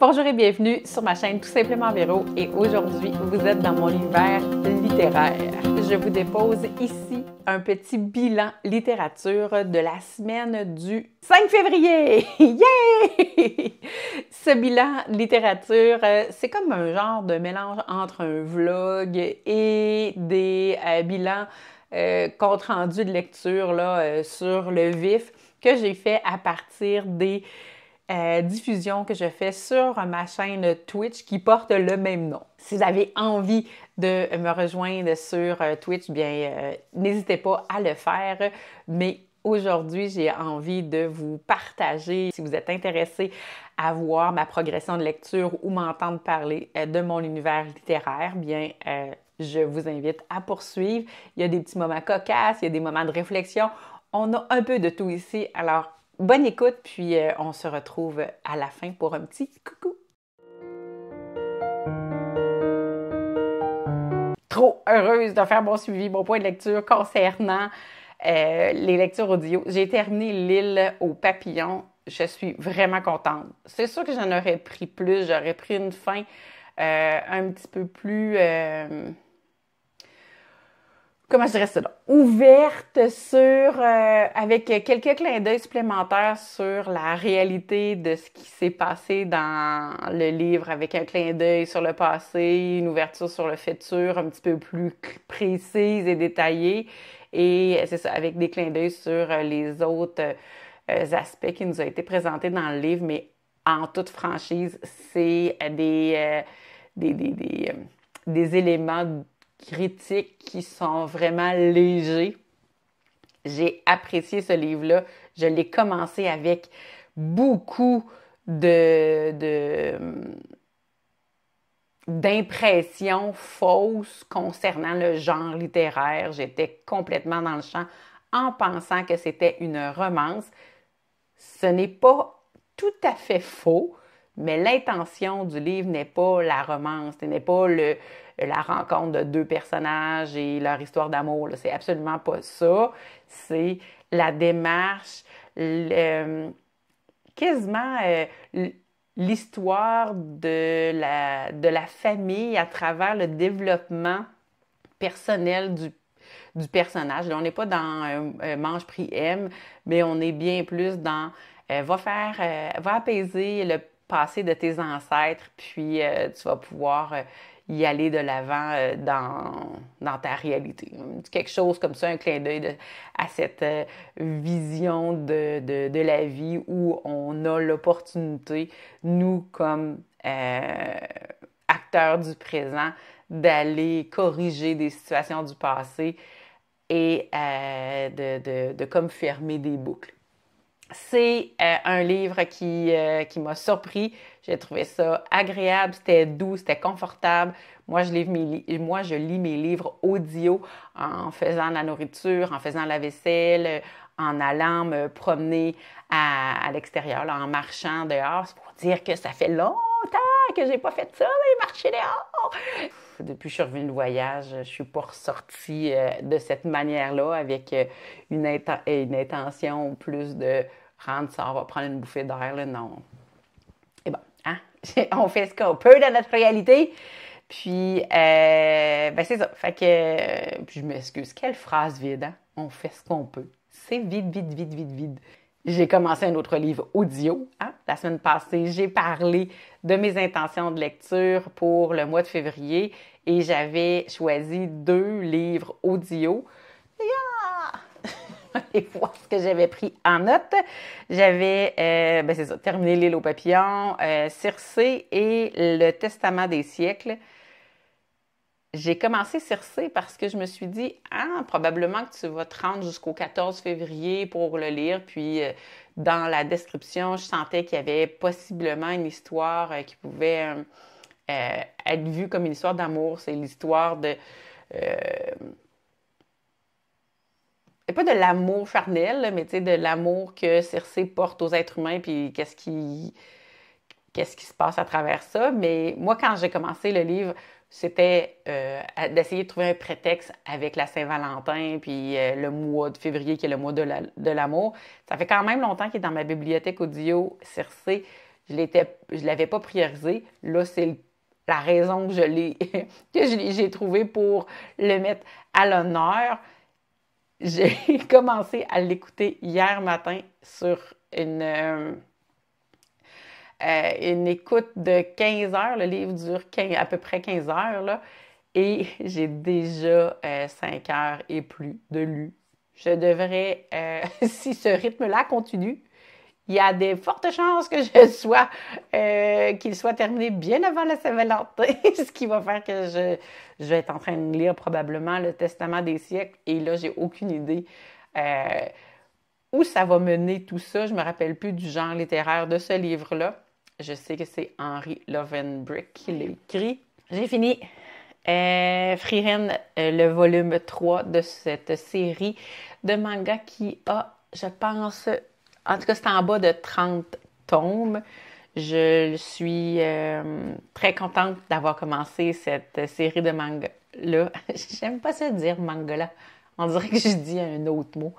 Bonjour et bienvenue sur ma chaîne Tout simplement Véro et aujourd'hui, vous êtes dans mon univers littéraire. Je vous dépose ici un petit bilan littérature de la semaine du 5 février. Yay! Ce bilan littérature, euh, c'est comme un genre de mélange entre un vlog et des euh, bilans euh, compte rendu de lecture là, sur le vif que j'ai fait à partir des euh, diffusion que je fais sur ma chaîne Twitch qui porte le même nom. Si vous avez envie de me rejoindre sur euh, Twitch, bien euh, n'hésitez pas à le faire. Mais aujourd'hui, j'ai envie de vous partager, si vous êtes intéressé à voir ma progression de lecture ou m'entendre parler de mon univers littéraire, bien je vous invite à poursuivre. Il y a des petits moments cocasses, il y a des moments de réflexion. On a un peu de tout ici, alors Bonne écoute, puis euh, on se retrouve à la fin pour un petit coucou. Trop heureuse de faire mon suivi, mon point de lecture concernant euh, les lectures audio. J'ai terminé L'île aux papillons. Je suis vraiment contente. C'est sûr que j'en aurais pris plus. J'aurais pris une fin euh, un petit peu plus comment je dirais ça, ouverte sur, euh, avec quelques clins d'œil supplémentaires sur la réalité de ce qui s'est passé dans le livre, avec un clin d'œil sur le passé, une ouverture sur le futur un petit peu plus précise et détaillée, et c'est ça, avec des clins d'œil sur euh, les autres euh, aspects qui nous ont été présentés dans le livre, mais en toute franchise, c'est des, des, des, des, des éléments critiques qui sont vraiment légers. J'ai apprécié ce livre-là. Je l'ai commencé avec beaucoup de, d'impressions fausses concernant le genre littéraire. J'étais complètement dans le champ en pensant que c'était une romance. Ce n'est pas tout à fait faux. Mais l'intention du livre n'est pas la romance, ce n'est pas le, la rencontre de deux personnages et leur histoire d'amour. C'est absolument pas ça. C'est la démarche, euh, quasiment euh, l'histoire de la, de la famille à travers le développement personnel du du personnage. on n'est pas dans un manche prix M, mais on est bien plus dans euh, va faire va apaiser le passé de tes ancêtres, puis euh, tu vas pouvoir euh, y aller de l'avant euh, dans, dans, ta réalité. Quelque chose comme ça, un clin d'œil à cette vision de, la vie où on a l'opportunité, nous comme acteurs du présent, d'aller corriger des situations du passé et de, de fermer des boucles. C'est euh, un livre qui, euh, qui m'a surpris. J'ai trouvé ça agréable, c'était doux, c'était confortable. Moi je, lis mes, moi, je lis mes livres audio en faisant la nourriture, en faisant la vaisselle, en allant me promener à, à l'extérieur, en marchant dehors. C'est pour dire que ça fait longtemps j'ai pas fait ça, les marchés dehors. Depuis que je suis revenue de voyage, je suis pas ressortie euh, de cette manière-là avec euh, euh, une, intention plus de rendre ça, on va prendre une bouffée d'air, non. Et bon, hein? on fait ce qu'on peut dans notre réalité. Puis, ben c'est ça. Fait que, je m'excuse, quelle phrase vide, hein? On fait ce qu'on peut. C'est vide, vide, vide, vide, vide. J'ai commencé un autre livre audio, hein? la semaine passée, j'ai parlé de mes intentions de lecture pour le mois de février et j'avais choisi deux livres audio. Et ce que j'avais pris en note. J'avais, euh, ben, c'est terminé l'île aux papillons, euh, Circé et le Testament des siècles j'ai commencé Circe parce que je me suis dit, ah, probablement que tu vas te rendre jusqu'au 14 février pour le lire. Puis, euh, dans la description, je sentais qu'il y avait possiblement une histoire euh, qui pouvait euh, être vue comme une histoire d'amour. C'est l'histoire de. Et pas de l'amour charnel, mais de l'amour que Circé porte aux êtres humains, puis qu'est-ce qui, qu'est-ce qui se passe à travers ça. Mais moi, quand j'ai commencé le livre, c'était euh, d'essayer de trouver un prétexte avec la Saint-Valentin, puis euh, le mois de février qui est le mois de l'amour. ça fait quand même longtemps qu'il est dans ma bibliothèque audio CRC. Je ne l'avais pas priorisé. Là, c'est la raison que je l'ai, que j'ai trouvé pour le mettre à l'honneur. J'ai commencé à l'écouter hier matin sur une... Euh, euh, une écoute de 15 heures. Le livre dure à peu près 15 heures. Là, et j'ai déjà 5 euh, heures et plus de lu. Je devrais, euh, si ce rythme-là continue, il y a des fortes chances que je sois, qu'il soit terminé bien avant la Saint-Valentin, ce qui va faire que je, je, vais être en train de lire probablement le Testament des siècles. Et là, j'ai aucune idée où ça va mener tout ça. Je me rappelle plus du genre littéraire de ce livre-là. Je sais que c'est Henry Lovenbrick qui l'a écrit. J'ai fini. Euh, euh le volume 3 de cette série de manga qui a, je pense, en tout cas, c'est en bas de 30 tomes. Je suis euh, très contente d'avoir commencé cette série de manga-là. J'aime pas se dire manga-là. On dirait que je dis un autre mot.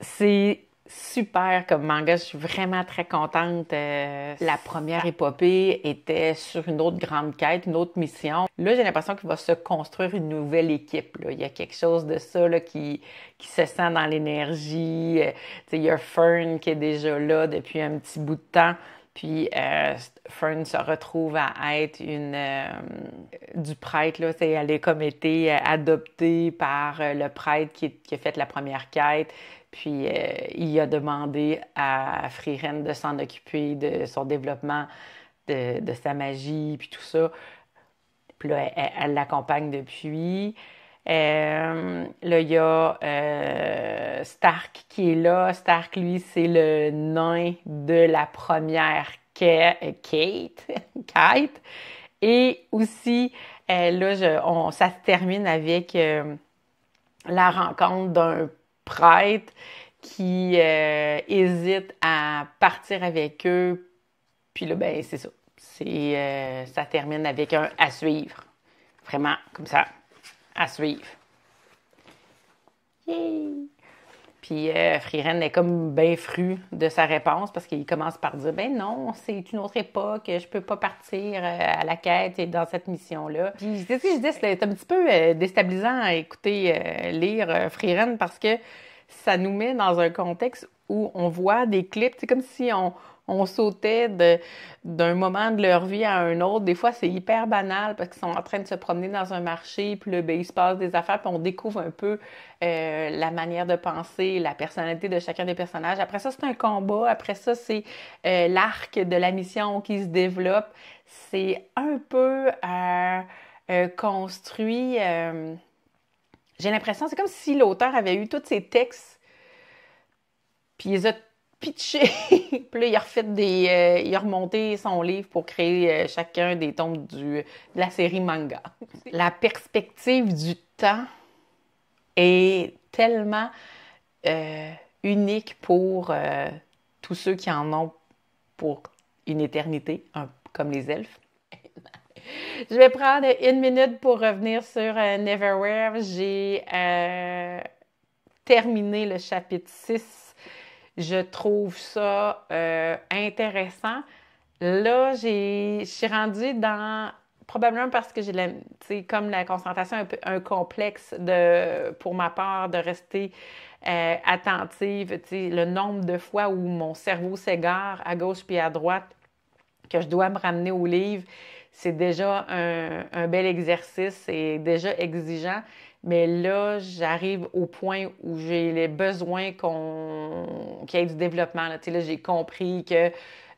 C'est super comme manga. Je suis vraiment très contente. Euh, la première épopée était sur une autre grande quête, une autre mission. Là, j'ai l'impression qu'il va se construire une nouvelle équipe. Il y a quelque chose de ça qui, se sent dans l'énergie. Euh, il y a Fern qui est déjà là depuis un petit bout de temps. Puis euh, Fern se retrouve à être une euh, du prêtre, là, elle est comme été euh, adoptée par le prêtre qui, a fait la première quête. Puis il a demandé à Freeren de s'en occuper de son développement, de, de, sa magie, puis tout ça. Puis là, elle l'accompagne depuis. Euh, là, il y a euh, Stark qui est là. Stark, lui, c'est le nain de la première Kate, euh, Kate. Et aussi, là, ça se termine avec la rencontre d'un prêtre qui hésite à partir avec eux. Puis là, ben, c'est ça. C'est, ça termine avec un à suivre. Vraiment, comme ça, à suivre. Yay! Puis euh, est comme bien fru de sa réponse parce qu'il commence par dire Ben non, c'est une autre époque, je peux pas partir euh, à la quête et dans cette mission-là. Puis c'est ce que je dis, c'est un petit peu euh, déstabilisant à écouter lire Frieren parce que ça nous met dans un contexte où on voit des clips, c'est comme si on, on sautait d'un moment de leur vie à un autre. Des fois, c'est hyper banal parce qu'ils sont en train de se promener dans un marché, puis le il se passe des affaires, puis on découvre un peu euh, la manière de penser, la personnalité de chacun des personnages. Après ça, c'est un combat. Après ça, c'est euh, l'arc de la mission qui se développe. C'est un peu euh, construit. J'ai l'impression, c'est comme si l'auteur avait eu tous ses textes, puis ils ont pitché. puis là, il a refait des. Euh, il a remonté son livre pour créer euh, chacun des tombes du, de la série manga. la perspective du temps est tellement euh, unique pour tous ceux qui en ont pour une éternité, comme les elfes. Je vais prendre une minute pour revenir sur Neverwhere. J'ai terminé le chapitre 6 je trouve ça euh, intéressant. Là, je suis rendue dans probablement parce que j'ai la, comme la concentration un peu un complexe pour ma part de rester euh, Tu attentive, le nombre de fois où mon cerveau s'égare à gauche puis à droite, que je dois me ramener au livre, c'est déjà un, un, bel exercice et déjà exigeant. Mais là, j'arrive au point où j'ai les besoins qu'on... qu'il y ait du développement. Là, là j'ai compris que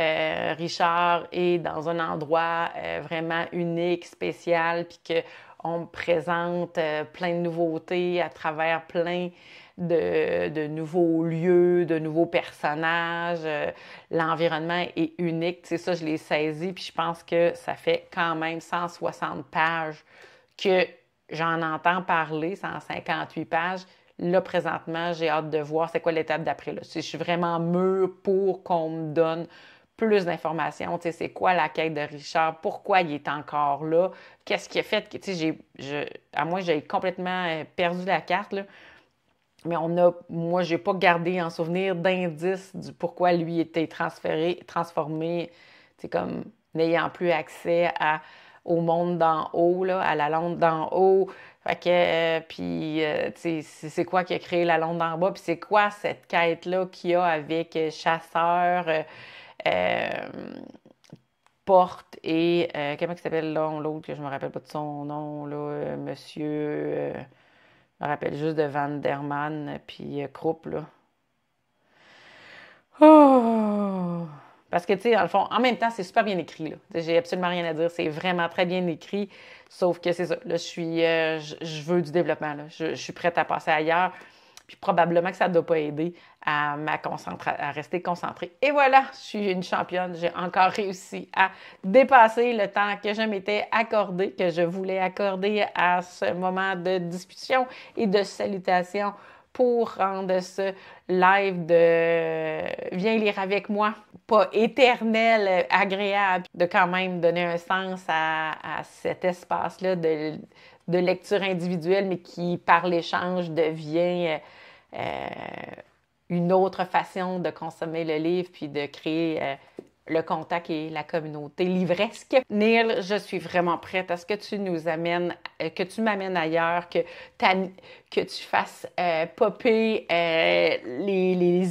euh, Richard est dans un endroit euh, vraiment unique, spécial, puis qu'on me présente euh, plein de nouveautés à travers plein de, de nouveaux lieux, de nouveaux personnages. L'environnement est unique. C'est ça, je l'ai saisi, puis je pense que ça fait quand même 160 pages que J'en entends parler, 158 pages. Là, présentement, j'ai hâte de voir c'est quoi l'étape d'après. Si je suis vraiment mûr pour qu'on me donne plus d'informations, tu sais, c'est quoi la quête de Richard, pourquoi il est encore là, qu'est-ce qui a fait, tu sais, j'ai, à moi, j'ai complètement euh, perdu la carte, Mais on a, moi, j'ai pas gardé en souvenir d'indices du pourquoi lui était transféré, transformé, c'est comme n'ayant plus accès à au monde d'en haut, là, à la londe d'en haut. Fait que, euh, puis, euh, c'est quoi qui a créé la londe d'en bas? Puis c'est quoi cette quête-là qu'il y a avec euh, chasseur, porte et, comment il s'appelle l'autre, que je me rappelle pas de son nom, là, monsieur, je me rappelle juste de Van Derman, puis Krupp, là. Oh! Parce que, tu sais, en fond, en même temps, c'est super bien écrit. J'ai absolument rien à dire. C'est vraiment très bien écrit. Sauf que c'est ça. Là, je suis. Euh, je veux du développement. Je, suis prête à passer ailleurs. Puis probablement que ça ne doit pas aider à, ma à rester concentrée. Et voilà, je suis une championne. J'ai encore réussi à dépasser le temps que je m'étais accordé, que je voulais accorder à ce moment de discussion et de salutation pour rendre ce live de Viens lire avec moi, pas éternel, agréable, de quand même donner un sens à, cet espace-là de, lecture individuelle, mais qui, par l'échange, devient euh, une autre façon de consommer le livre, puis de créer euh, le contact et la communauté, livresque. Neil, je suis vraiment prête à ce que tu nous amènes, euh, que tu m'amènes ailleurs, que, tu fasses euh, popper euh, les,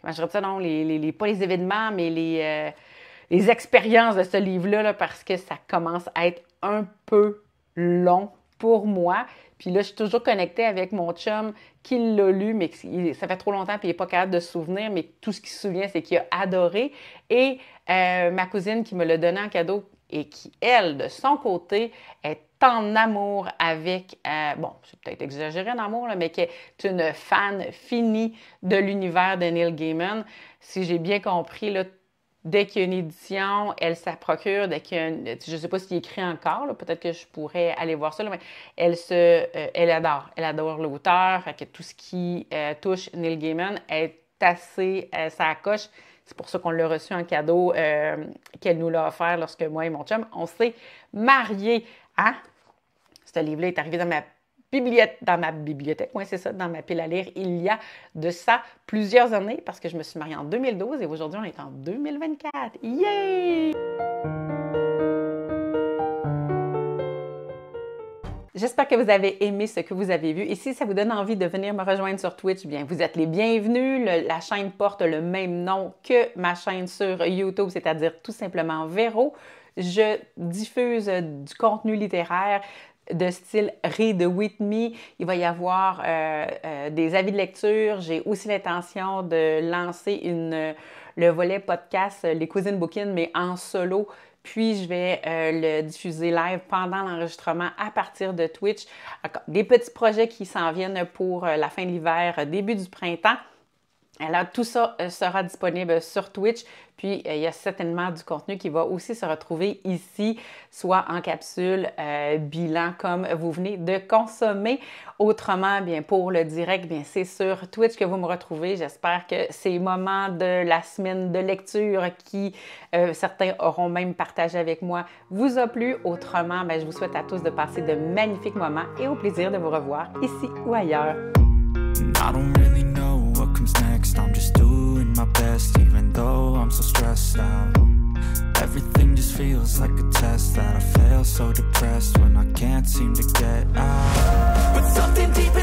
Comment je dirais non? Les, pas les événements, mais les, expériences de ce livre là, parce que ça commence à être un peu long pour moi. Puis là, je suis toujours connectée avec mon chum qui l'a lu, mais ça fait trop longtemps, puis il n'est pas capable de se souvenir, mais tout ce qu'il se souvient, c'est qu'il a adoré. Et euh, ma cousine qui me l'a donné en cadeau et qui, elle, de son côté, est en amour avec, euh, bon, c'est peut-être exagéré en amour, mais qui est une fan finie de l'univers de Neil Gaiman. Si j'ai bien compris, là, dès qu'il y a une édition, elle s'approcure, procure, dès je ne sais pas s'il écrit encore, peut-être que je pourrais aller voir ça, mais elle se, euh, elle adore, elle adore l'auteur, que tout ce qui euh, touche Neil Gaiman est assez à euh, sa C'est pour ça qu'on l'a reçu en cadeau, qu'elle nous l'a offert lorsque moi et mon chum, on s'est mariés. Hein? Ce livre-là est arrivé dans ma bibliothèque, dans ma bibliothèque, oui, c'est ça, dans ma pile à lire, il y a de ça plusieurs années parce que je me suis mariée en 2012 et aujourd'hui on est en 2024. Yay! J'espère que vous avez aimé ce que vous avez vu et si ça vous donne envie de venir me rejoindre sur Twitch, bien vous êtes les bienvenus. la chaîne porte le même nom que ma chaîne sur YouTube, c'est-à-dire tout simplement Véro. Je diffuse du contenu littéraire, de style Read With Me. Il va y avoir euh, euh, des avis de lecture. J'ai aussi l'intention de lancer le volet podcast euh, Les Cousines Booking, mais en solo. Puis je vais le diffuser live pendant l'enregistrement à partir de Twitch. Des petits projets qui s'en viennent pour la fin de l'hiver, début du printemps. Alors, tout ça euh, sera disponible sur Twitch. Puis, euh, il y a certainement du contenu qui va aussi se retrouver ici, soit en capsule, euh, bilan, comme vous venez de consommer. Autrement, bien, pour le direct, bien, c'est sur Twitch que vous me retrouvez. J'espère que ces moments de la semaine de lecture qui, certains auront même partagé avec moi, vous a plu. Autrement, bien, je vous souhaite à tous de passer de magnifiques moments et au plaisir de vous revoir ici ou ailleurs. best Even though I'm so stressed out Everything just feels like a test That I fail so depressed When I can't seem to get out But something deep